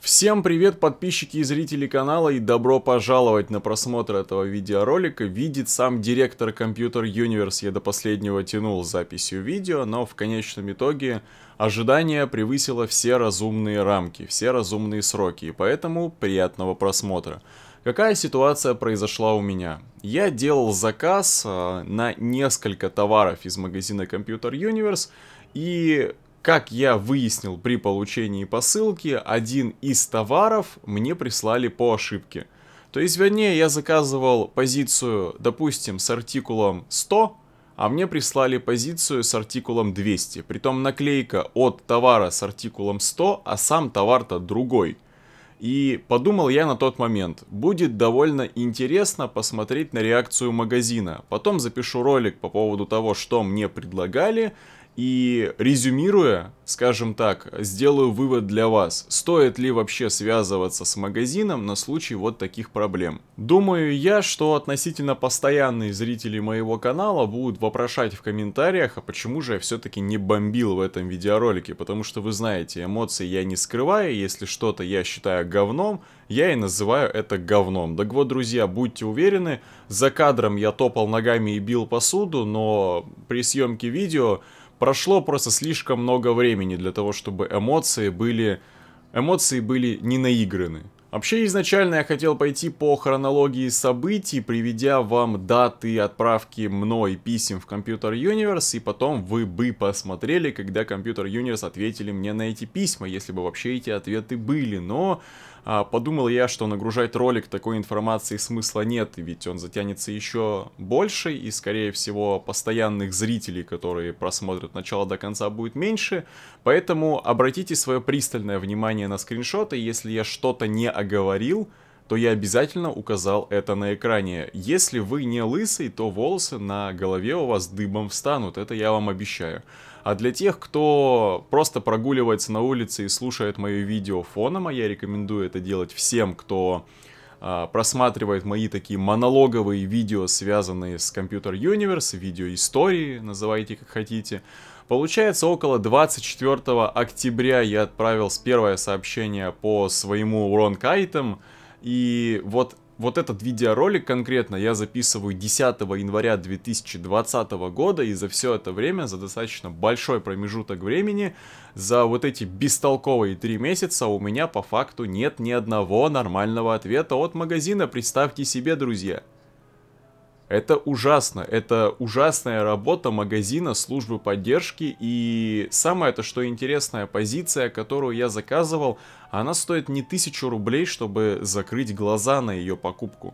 Всем привет подписчики и зрители канала и добро пожаловать на просмотр этого видеоролика. Видит сам директор Computer Universe, я до последнего тянул записью видео, но в конечном итоге ожидание превысило все разумные рамки, все разумные сроки, и поэтому приятного просмотра. Какая ситуация произошла у меня? Я делал заказ э, на несколько товаров из магазина Computer Universe, и как я выяснил при получении посылки, один из товаров мне прислали по ошибке. То есть, вернее, я заказывал позицию, допустим, с артикулом 100, а мне прислали позицию с артикулом 200. Притом наклейка от товара с артикулом 100, а сам товар-то другой. И подумал я на тот момент, будет довольно интересно посмотреть на реакцию магазина. Потом запишу ролик по поводу того, что мне предлагали, и резюмируя, скажем так, сделаю вывод для вас, стоит ли вообще связываться с магазином на случай вот таких проблем. Думаю я, что относительно постоянные зрители моего канала будут вопрошать в комментариях, а почему же я все-таки не бомбил в этом видеоролике, потому что вы знаете, эмоции я не скрываю, если что-то я считаю говном, я и называю это говном. Так вот, друзья, будьте уверены, за кадром я топал ногами и бил посуду, но при съемке видео прошло просто слишком много времени для того, чтобы эмоции были... Эмоции были не наиграны. Вообще, изначально я хотел пойти по хронологии событий, приведя вам даты отправки мной писем в Computer Universe, и потом вы бы посмотрели, когда Computer Universe ответили мне на эти письма, если бы вообще эти ответы были, но... А, подумал я, что нагружать ролик такой информации смысла нет, ведь он затянется еще больше, и, скорее всего, постоянных зрителей, которые просмотрят начало до конца, будет меньше. Поэтому обратите свое пристальное внимание на скриншоты, если я что-то не оговорил, то я обязательно указал это на экране. Если вы не лысый, то волосы на голове у вас дыбом встанут, это я вам обещаю. А для тех, кто просто прогуливается на улице и слушает мое видео фоном, а я рекомендую это делать всем, кто а, просматривает мои такие монологовые видео, связанные с Computer Universe, видео истории, называйте как хотите, Получается, около 24 октября я отправил первое сообщение по своему уронкайтам, и вот вот этот видеоролик конкретно я записываю 10 января 2020 года, и за все это время, за достаточно большой промежуток времени, за вот эти бестолковые три месяца у меня по факту нет ни одного нормального ответа от магазина, представьте себе, друзья. Это ужасно. Это ужасная работа магазина, службы поддержки. И самое-то, что интересная позиция, которую я заказывал, она стоит не тысячу рублей, чтобы закрыть глаза на ее покупку.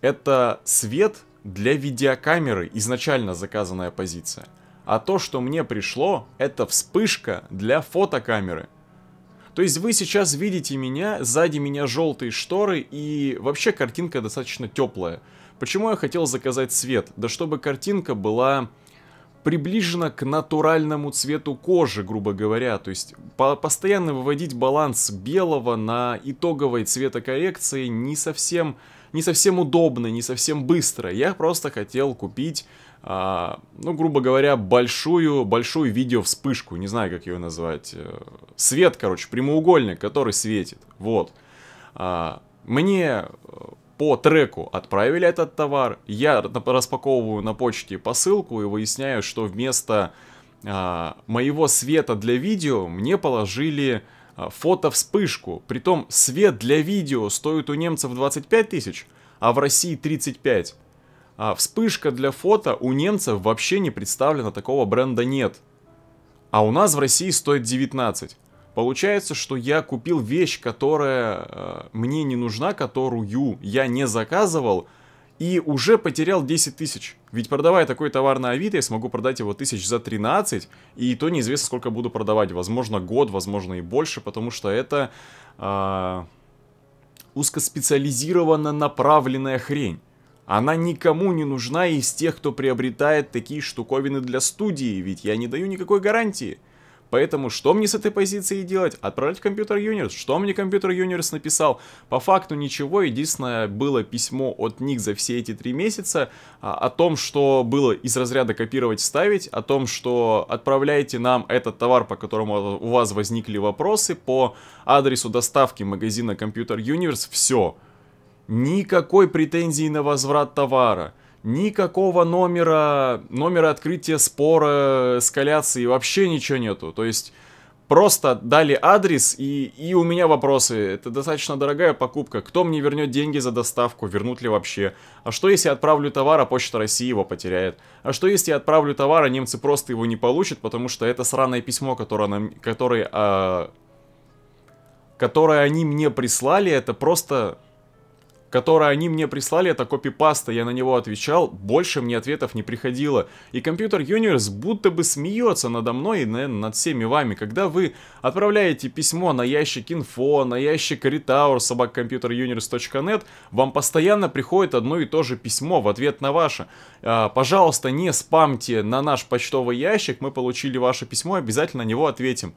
Это свет для видеокамеры, изначально заказанная позиция. А то, что мне пришло, это вспышка для фотокамеры. То есть вы сейчас видите меня, сзади меня желтые шторы и вообще картинка достаточно теплая. Почему я хотел заказать цвет? Да чтобы картинка была приближена к натуральному цвету кожи, грубо говоря. То есть по постоянно выводить баланс белого на итоговой цветокоррекции не совсем, не совсем удобно, не совсем быстро. Я просто хотел купить, а, ну, грубо говоря, большую, большую видео-вспышку, не знаю, как ее назвать. Э, свет, короче, прямоугольник, который светит. Вот. А, мне э, по треку отправили этот товар, я распаковываю на почте посылку и выясняю, что вместо а, моего света для видео мне положили а, фото вспышку. Притом свет для видео стоит у немцев 25 тысяч, а в России 35. А вспышка для фото у немцев вообще не представлена, такого бренда нет. А у нас в России стоит 19. Получается, что я купил вещь, которая э, мне не нужна, которую я не заказывал, и уже потерял 10 тысяч. Ведь продавая такой товар на Авито, я смогу продать его тысяч за 13, и то неизвестно, сколько буду продавать. Возможно, год, возможно, и больше, потому что это э, узкоспециализированно направленная хрень. Она никому не нужна из тех, кто приобретает такие штуковины для студии, ведь я не даю никакой гарантии. Поэтому что мне с этой позиции делать? Отправлять в компьютер Юниверс? Что мне компьютер Юниверс написал? По факту ничего. Единственное, было письмо от них за все эти три месяца а, о том, что было из разряда копировать, ставить, о том, что отправляйте нам этот товар, по которому у вас возникли вопросы, по адресу доставки магазина Компьютер Universe. Все. Никакой претензии на возврат товара никакого номера, номера открытия спора, эскаляции, вообще ничего нету. То есть просто дали адрес, и, и у меня вопросы. Это достаточно дорогая покупка. Кто мне вернет деньги за доставку? Вернут ли вообще? А что если я отправлю товар, а Почта России его потеряет? А что если я отправлю товар, а немцы просто его не получат, потому что это сраное письмо, которое, нам, которое, а, которое они мне прислали, это просто которое они мне прислали, это копипаста, я на него отвечал, больше мне ответов не приходило. И компьютер Universe будто бы смеется надо мной и наверное, над всеми вами, когда вы отправляете письмо на ящик инфо, на ящик retower собаккомпьютерuniverse.net, вам постоянно приходит одно и то же письмо в ответ на ваше. А, пожалуйста, не спамьте на наш почтовый ящик, мы получили ваше письмо, обязательно на него ответим.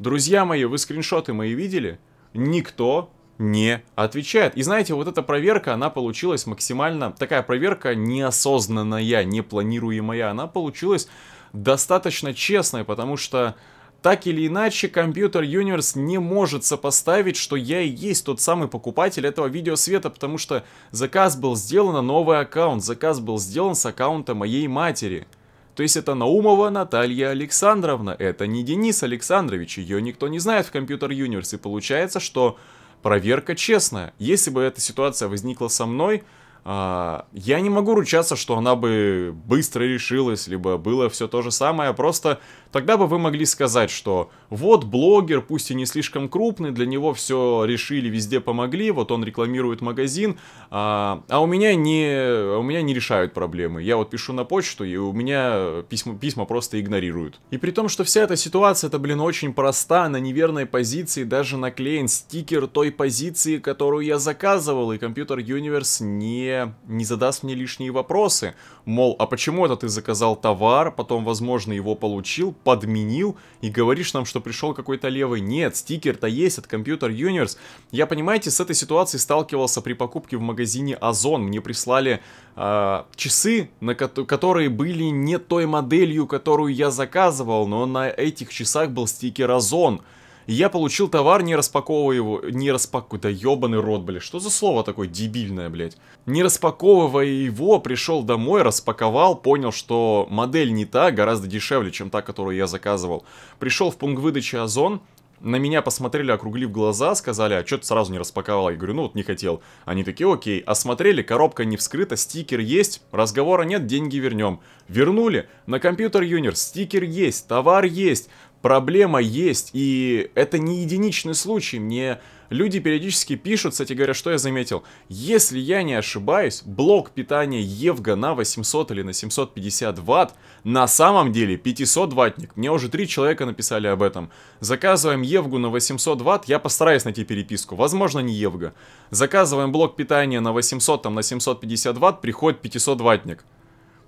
Друзья мои, вы скриншоты мои видели? Никто не отвечает. И знаете, вот эта проверка, она получилась максимально, такая проверка неосознанная, непланируемая, она получилась достаточно честной, потому что так или иначе, компьютер Universe не может сопоставить, что я и есть тот самый покупатель этого видеосвета, потому что заказ был сделан на новый аккаунт, заказ был сделан с аккаунта моей матери. То есть это Наумова Наталья Александровна, это не Денис Александрович, ее никто не знает в компьютер Universe, и получается, что проверка честная. Если бы эта ситуация возникла со мной, а, я не могу ручаться, что она бы быстро решилась, либо было все то же самое, просто тогда бы вы могли сказать, что вот блогер, пусть и не слишком крупный, для него все решили, везде помогли, вот он рекламирует магазин, а, а у меня не а у меня не решают проблемы. Я вот пишу на почту, и у меня письма, письма просто игнорируют. И при том, что вся эта ситуация, это, блин, очень проста, на неверной позиции даже наклеен стикер той позиции, которую я заказывал, и компьютер Universe не не, задаст мне лишние вопросы. Мол, а почему это ты заказал товар, потом, возможно, его получил, подменил и говоришь нам, что пришел какой-то левый? Нет, стикер-то есть от Computer Universe. Я, понимаете, с этой ситуацией сталкивался при покупке в магазине Озон. Мне прислали э, часы, на ко которые были не той моделью, которую я заказывал, но на этих часах был стикер Озон я получил товар, не распаковывая его, не распаковывая, да ебаный рот, блядь, что за слово такое дебильное, блядь. Не распаковывая его, пришел домой, распаковал, понял, что модель не та, гораздо дешевле, чем та, которую я заказывал. Пришел в пункт выдачи Озон, на меня посмотрели, округлив глаза, сказали, а что ты сразу не распаковал? Я говорю, ну вот не хотел. Они такие, окей. Осмотрели, коробка не вскрыта, стикер есть, разговора нет, деньги вернем. Вернули, на компьютер юнир, стикер есть, товар есть, проблема есть, и это не единичный случай. Мне люди периодически пишут, кстати говоря, что я заметил. Если я не ошибаюсь, блок питания Евга на 800 или на 750 ватт на самом деле 500 ваттник. Мне уже три человека написали об этом. Заказываем Евгу на 800 ватт, я постараюсь найти переписку, возможно не Евга. Заказываем блок питания на 800, там на 750 ватт, приходит 500 ваттник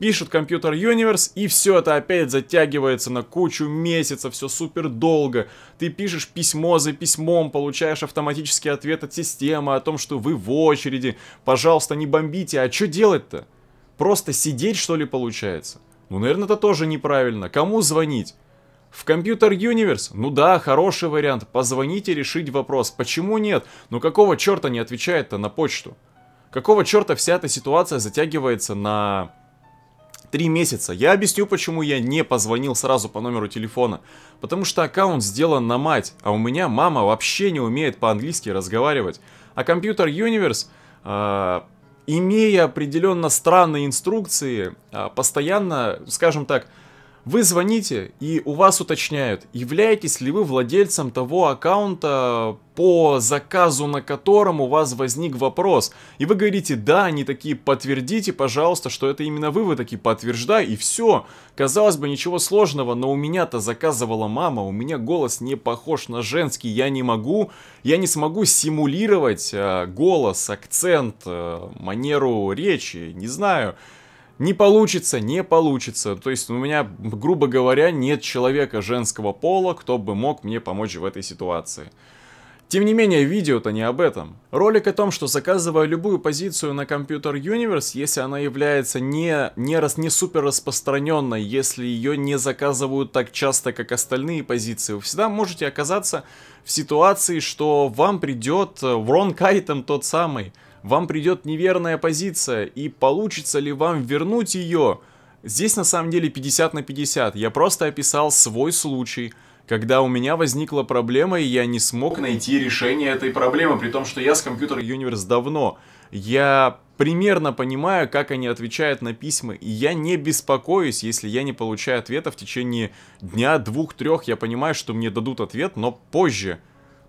пишут Computer Universe, и все это опять затягивается на кучу месяцев, все супер долго. Ты пишешь письмо за письмом, получаешь автоматический ответ от системы о том, что вы в очереди, пожалуйста, не бомбите, а что делать-то? Просто сидеть, что ли, получается? Ну, наверное, это тоже неправильно. Кому звонить? В Computer Universe? Ну да, хороший вариант. Позвоните решить вопрос. Почему нет? Ну какого черта не отвечает-то на почту? Какого черта вся эта ситуация затягивается на три месяца. Я объясню, почему я не позвонил сразу по номеру телефона. Потому что аккаунт сделан на мать, а у меня мама вообще не умеет по-английски разговаривать. А компьютер Universe, э, имея определенно странные инструкции, э, постоянно, скажем так, вы звоните, и у вас уточняют, являетесь ли вы владельцем того аккаунта, по заказу на котором у вас возник вопрос. И вы говорите, да, они такие, подтвердите, пожалуйста, что это именно вы, вы такие, подтверждай, и все. Казалось бы, ничего сложного, но у меня-то заказывала мама, у меня голос не похож на женский, я не могу, я не смогу симулировать э, голос, акцент, э, манеру речи, не знаю. Не получится, не получится. То есть у меня, грубо говоря, нет человека женского пола, кто бы мог мне помочь в этой ситуации. Тем не менее, видео-то не об этом. Ролик о том, что заказывая любую позицию на компьютер Universe, если она является не, не, рас не супер распространенной, если ее не заказывают так часто, как остальные позиции, вы всегда можете оказаться в ситуации, что вам придет э, вронг item тот самый – вам придет неверная позиция, и получится ли вам вернуть ее? Здесь на самом деле 50 на 50, я просто описал свой случай, когда у меня возникла проблема, и я не смог найти решение этой проблемы, при том, что я с Computer Universe давно. Я примерно понимаю, как они отвечают на письма, и я не беспокоюсь, если я не получаю ответа в течение дня, двух, трех. Я понимаю, что мне дадут ответ, но позже.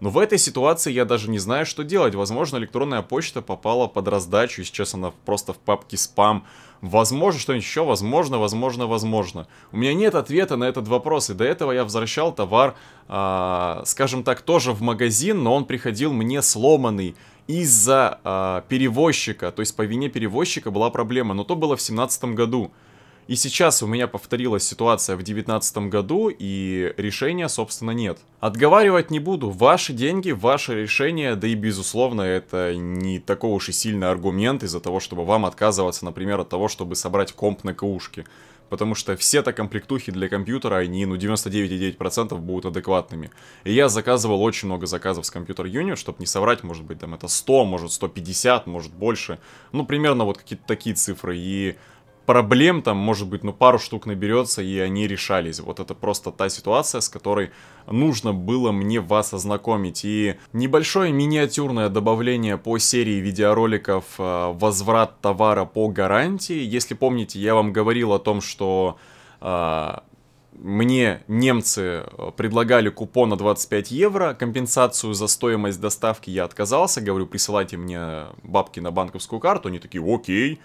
Но в этой ситуации я даже не знаю, что делать. Возможно, электронная почта попала под раздачу, и сейчас она просто в папке спам. Возможно, что-нибудь еще, возможно, возможно, возможно. У меня нет ответа на этот вопрос, и до этого я возвращал товар, э, скажем так, тоже в магазин, но он приходил мне сломанный из-за э, перевозчика, то есть по вине перевозчика была проблема, но то было в 2017 году. И сейчас у меня повторилась ситуация в 2019 году, и решения, собственно, нет. Отговаривать не буду. Ваши деньги, ваше решение, да и, безусловно, это не такой уж и сильный аргумент из-за того, чтобы вам отказываться, например, от того, чтобы собрать комп на КУшке потому что все-то комплектухи для компьютера, они, ну, 99,9% будут адекватными. И я заказывал очень много заказов с компьютер Unit, чтобы не соврать, может быть, там это 100, может 150, может больше. Ну, примерно вот какие-то такие цифры. И проблем там, может быть, ну пару штук наберется, и они решались. Вот это просто та ситуация, с которой нужно было мне вас ознакомить. И небольшое миниатюрное добавление по серии видеороликов э, «Возврат товара по гарантии». Если помните, я вам говорил о том, что э, мне немцы э, предлагали купон на 25 евро, компенсацию за стоимость доставки я отказался, говорю, присылайте мне бабки на банковскую карту, они такие, окей,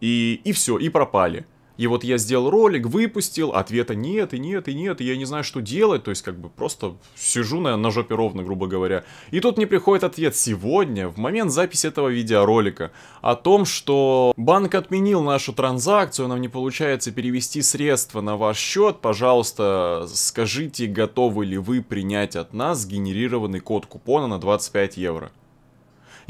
и, и все, и пропали. И вот я сделал ролик, выпустил, ответа нет, и нет, и нет, и я не знаю, что делать, то есть как бы просто сижу на, на жопе ровно, грубо говоря. И тут мне приходит ответ сегодня, в момент записи этого видеоролика, о том, что банк отменил нашу транзакцию, нам не получается перевести средства на ваш счет, пожалуйста, скажите, готовы ли вы принять от нас генерированный код купона на 25 евро.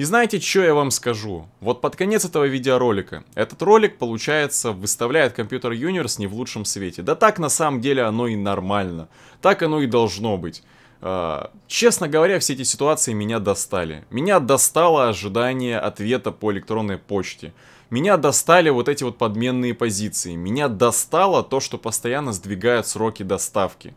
И знаете, что я вам скажу? Вот под конец этого видеоролика. Этот ролик, получается, выставляет компьютер Universe не в лучшем свете. Да так на самом деле оно и нормально. Так оно и должно быть. А, честно говоря, все эти ситуации меня достали. Меня достало ожидание ответа по электронной почте. Меня достали вот эти вот подменные позиции. Меня достало то, что постоянно сдвигают сроки доставки.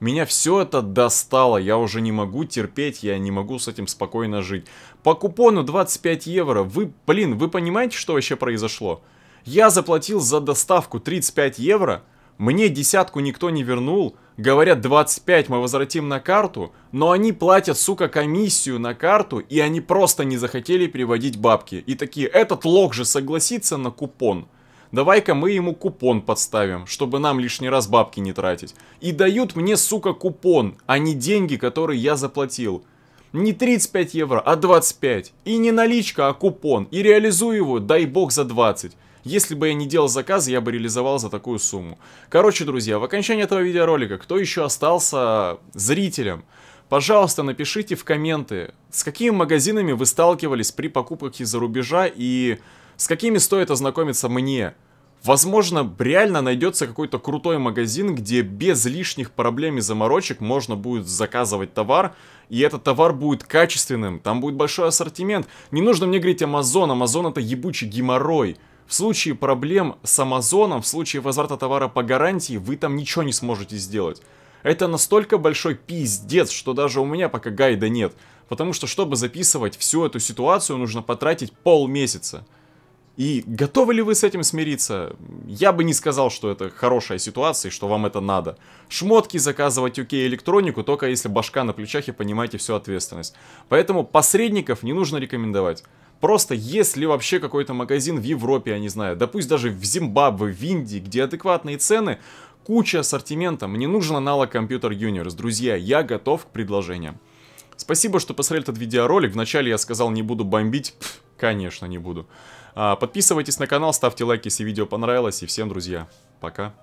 Меня все это достало, я уже не могу терпеть, я не могу с этим спокойно жить. По купону 25 евро, вы, блин, вы понимаете, что вообще произошло? Я заплатил за доставку 35 евро, мне десятку никто не вернул, говорят 25 мы возвратим на карту, но они платят, сука, комиссию на карту, и они просто не захотели переводить бабки. И такие, этот лог же согласится на купон давай-ка мы ему купон подставим, чтобы нам лишний раз бабки не тратить. И дают мне, сука, купон, а не деньги, которые я заплатил. Не 35 евро, а 25. И не наличка, а купон. И реализую его, дай бог, за 20. Если бы я не делал заказ, я бы реализовал за такую сумму. Короче, друзья, в окончании этого видеоролика, кто еще остался зрителем, пожалуйста, напишите в комменты, с какими магазинами вы сталкивались при покупках из-за рубежа и с какими стоит ознакомиться мне. Возможно, реально найдется какой-то крутой магазин, где без лишних проблем и заморочек можно будет заказывать товар, и этот товар будет качественным, там будет большой ассортимент. Не нужно мне говорить Amazon, Amazon это ебучий геморрой. В случае проблем с Амазоном, в случае возврата товара по гарантии, вы там ничего не сможете сделать. Это настолько большой пиздец, что даже у меня пока гайда нет. Потому что, чтобы записывать всю эту ситуацию, нужно потратить полмесяца. И готовы ли вы с этим смириться? Я бы не сказал, что это хорошая ситуация и что вам это надо. Шмотки заказывать УК электронику, только если башка на плечах и понимаете всю ответственность. Поэтому посредников не нужно рекомендовать. Просто если вообще какой-то магазин в Европе, я не знаю, да пусть даже в Зимбабве, в Индии, где адекватные цены, куча ассортимента, мне нужен аналог компьютер Юниорс, Друзья, я готов к предложениям. Спасибо, что посмотрели этот видеоролик. Вначале я сказал, не буду бомбить. Пфф, конечно, не буду. А, подписывайтесь на канал, ставьте лайк, если видео понравилось. И всем, друзья, пока.